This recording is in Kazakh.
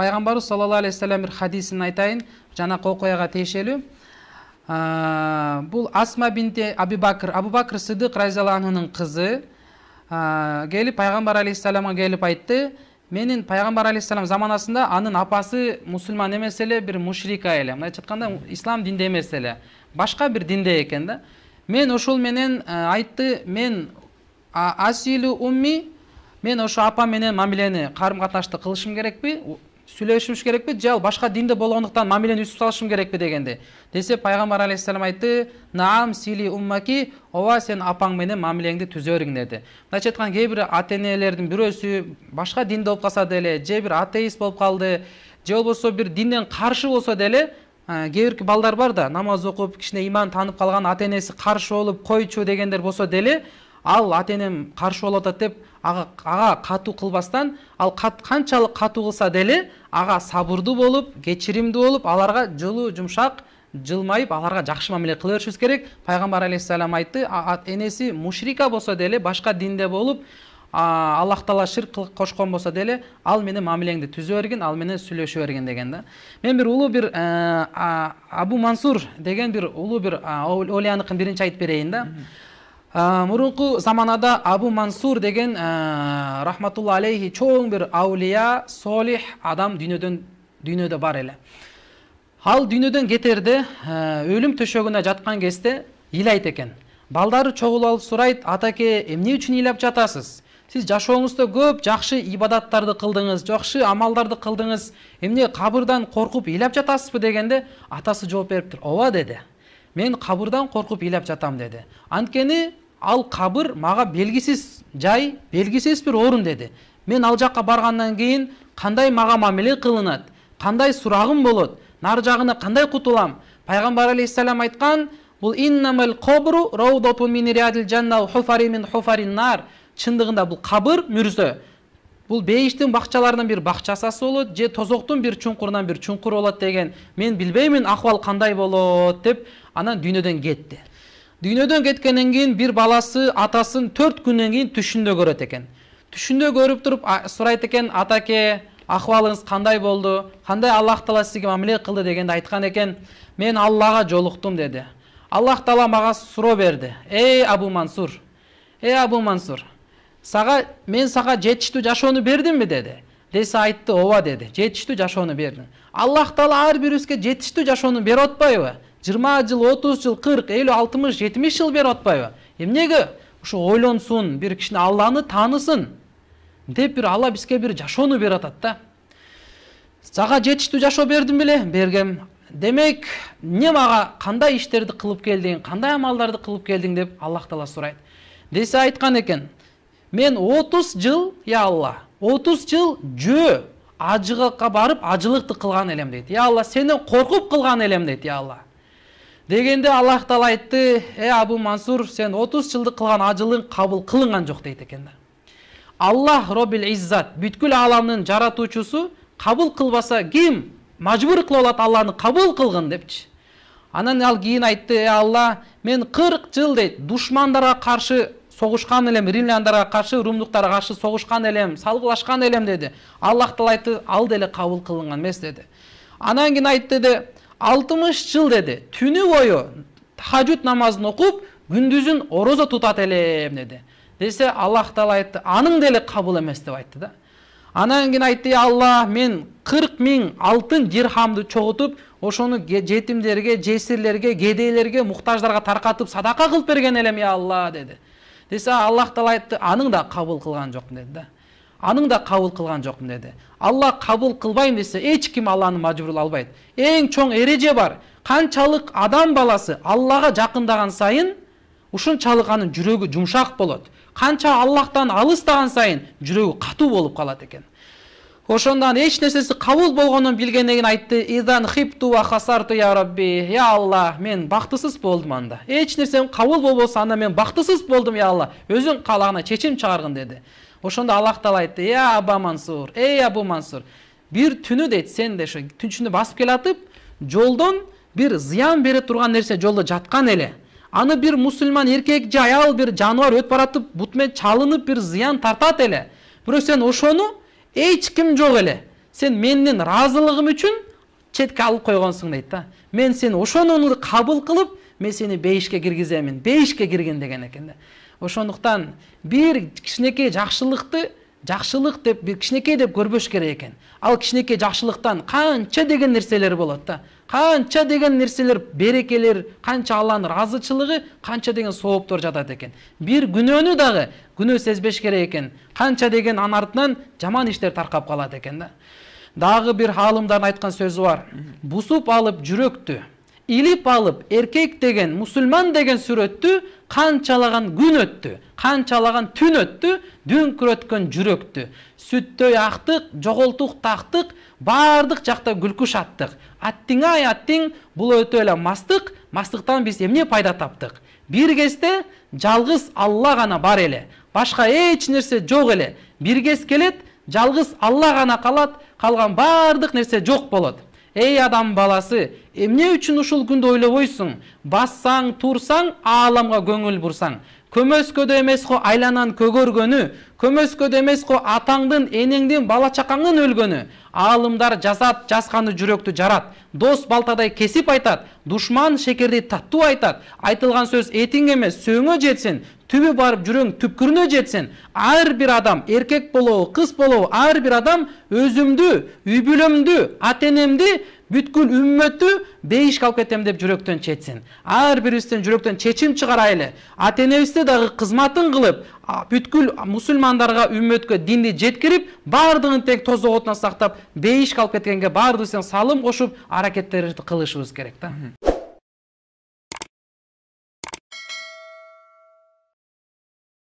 пайғамбарымыз саллаллаху алейхи вассалам бір хадисін айтайын жаңағы қоқояға тиешелі бұл асма бинте абу бәкір абу бәкір сыдық разиаллаху қызы келіп пайғамбар алейхисаламға келіп айтты менің пайғамбар алейхисалам заманасында аның апасы мұсылман емес еле бір мушрика еле мындайча айтканда ислам динде емес эле башка бир динде экен да мен ошол менен айтты мен асилу умми мен ошо апам менен мамилени карым каташты кылышым керекпи сүйлөшүбүз керекпи же ал башка динде болгондуктан мамилени үзүп салышым керекпи дегенде десе пайгамбар алейхисалам айтты наам сили уммаки ооба сен апаң менен мамилеңди түзөрүң деди мындайча айтканда кээ бир ата энелердин бирөөсү башка динде болуп калса деле же бир атеист болуп калды же болбосо бир динден каршы болсо деле кээ бирки балдар бар да намаз окуп кичине иман таанып калган ата энеси каршы болуп койчу дегендер болсо деле ал ата энем каршы болуп атат деп а ага катуу кылбастан ал канчалык катуу кылса деле ага сабырдуу болуп кечиримдүү болуп аларга жылуу жумшак жылмайып аларга жакшы мамиле кыла беришибиз керек пайгамбар алейхисалам айтты энеси мушрика болсо деле башка динде болуп аллах таала ширк кошкон болсо деле ал менен мамилеңди түзө бергин ал менен сүйлөшө бергин деген да мен бир улуу бир э, абу мансур деген бир улуу бир олияныкын биринчи айтып берейин да мурунку заманада абу мансур деген рахматулла алейхи чоң бир аулия солих адам дүйнөдөн дүйнөдө бар эле ал дүйнөдөн кетерде өлүм төшөгүнө жатқан кезде ыйлайт экен балдары чогулуп сурайт атаке эмне үчүн ыйлап жатасыз сиз жашооңузда көп жакшы ибадаттарды кылдыңыз жакшы амалдарды кылдыңыз эмне кабырдан коркуп ыйлап жатасызбы дегенде атасы жооп бериптир ооба деди мен қабырдан қорқып илап жатам деді анткени ал қабыр маға белгісіз жай белгісіз бір орын деді мен ал жаққа барғаннан кейін қандай маға мамиле қылынады қандай сұрағым болады нар жағына қандай құтылам пайғамбар алейхисалам айтқан бұл иннамал қобру шындығында бұл қабыр мүрзі бұл бейіштің бақчаларынан бир бақчасы болот же тозоқтың бір чуңкурунан бир чуңкур болот деген мен білбеймін акыбал қандай болот деп анан дүйнөдөн кетті. дүйнөдөн кеткенден кийин бир баласы атасын төрт күндөн кийин түшүндө көрөт экен түшүндө көрүп туруп сурайт экен атаке акыбалыңыз қандай болды. қандай аллах таала сизге мамиле кылды дегенде айтқан екен, мен Аллаға жолуктум деді. аллах таала мага суроо берді. эй абу мансур эй абу мансур Сага, мен сага жетиштүү жашоону бердимби деди десе айтты ооба деди жетиштүү жашоону бердим аллах таала ар бирибизге жетиштүү жашоону берип атпайбы жыйырма жыл отуз жыл кырк элүү алтымыш жетимиш жыл берип атпайбы эмнеге ушу ойлонсун бир кишини алланы таанысын деп бир алла бизге бир жашоону берип атат да сага жетиштүү жашоо бердим беле бергем демек эмне мага кандай иштерди кылып келдиң кандай амалдарды кылып келдиң деп аллах таала сурайт десе айткан экен мен 30 жыл я алла 30 жыл жө ажыгыкка барып ажылыкты қылған элем дейт я алла сенден коркуп кылган элем дейт я алла дегенде аллах таала айтты э абу мансур сен 30 жылдык кылган ажылың кабыл кылынган жок дейт экен да аллах роббил иззат бүткүл ааламдын жаратуучусу кабыл кылбаса ким мажбур кылып алат алланы кабыл кылгын депчи анан ал кийин айтты э алла мен кырк жыл дейт душмандарга каршы соғышқан елем римляндарға қарсы румдықтарға қарсы соғышқан елем салғылашқан елем деді аллах тағала айтты ал деле қабыл қылынған емес деді анан кейін айтты деді алтымыш жыл деді түні бойы тахажүд намазын оқып күндүзүн ороза тутат элем деді десе аллах тағала айтты аның деле қабыл емес деп айтты да анан кийин айтты алла мен кырк миң алтын дирхамды чогутуп ошону жетимдерге жесирлерге кедейлерге муктаждарга таркатып садака кылып берген элем я алла деді десе аллах тағала айтты аның да қабыл қылған жоқпын деді да аның да қабыл қылған жоқпын деді алла қабыл қылбаймын десе ешкім алланы мажбурлай албайды. ең чоң ереже бар қаншалық адам баласы аллаға жақындаған сайын ұшыншалық анын жүрегі жұмшақ болады. қанша аллахтан алыстаған сайын жүрегі қату болып калат екен ошондон эч нерсеси кабыл болгонун билгенден кийин айтты изан хипту ва хасарту я робби я алла мен бактысыз болдум анда эч нерсем кабыл болбосо анда мен бактысыз болдум я алла өзүң каалагына чечим чыгаргын деди ошондо аллах таала айтты я аба мансур эй абу мансур бир түнү дейт сен де ошо түнчүнү басып келатып жолдон бир зыян бере турган нерсе жолдо жаткан эле аны бир мусулман эркек же аял бир жаныбар өтүп баратып менен чалынып бир зыян тартат эле бирок сен ошону кім жоқ эле сен менин разылығым үшін четке алып қойғансың дейді да мен сені ошонуну қабыл қылып мен сені бейішке кіргіземін бейішке кірген деген екен да ошондуктан бир кичинекей жакшылыкты жақсылық деп кішінекей деп көрбөш керек екен ал кішінекей жақсылықтан қанша деген нәрселер болады да қанша деген нәрселер берекелер қанша алланын разычылығы қанша деген сооптор жатады екен Бір күнөөнү дағы күнөө сезбеш керек екен қанша деген анын артынан жаман иштер тарқап қалады екен. да дағы бир аалымдардын айтқан сөзі бар бұсып алып жүректі илип алып еркек деген мұсылман деген сүрөттү қанчалаған күн өттү канчалаган түн өттү дүңкүрөткөн жүрөктү сүттөй актык жоголтук тактык баардык жакта күлкү шаттык ай аттиң бул өтө эле мастык мастыктан биз эмне пайда таптык бир кезде жалгыз алла гана бар эле башка эч нерсе жок эле бир кез келет жалгыз алла гана калат калган баардык нерсе жок болот эй адам баласы эмне үчүн ушул күндү ойлобойсуң бассаң турсаң ааламга көңүл бурсаң көмөскөдө эмес го айлананын көгөргөнү көмөскөдө эмес го атаңдын энеңдин бала чакаңдын өлгөнү аалымдар жазат жазганы жүрөктү жарат дос балтадай кесип айтат душман шекердей таттуу айтат айтылган сөз этиңе эмес сөөңө жетсин түбү барып жүрөң түпкүрүнө жетсин ар бир адам эркек болобу кыз болобу ар бир адам өзүмдү үй бүлөмдү ата энемди бүткүл үммөттү бейишке алып кетем деп жүрөктөн чечсин ар бирибизден жүрөктөн чечим чыгарайлы ата энебизди дагы кызматын кылып бүткүл мусулмандарга үммөткө динди жеткирип баардыгын тең тоз отунан сактап бейишке алып кеткенге баардыгыбыз тең салым кошуп аракеттерибизди кылышыбыз керек да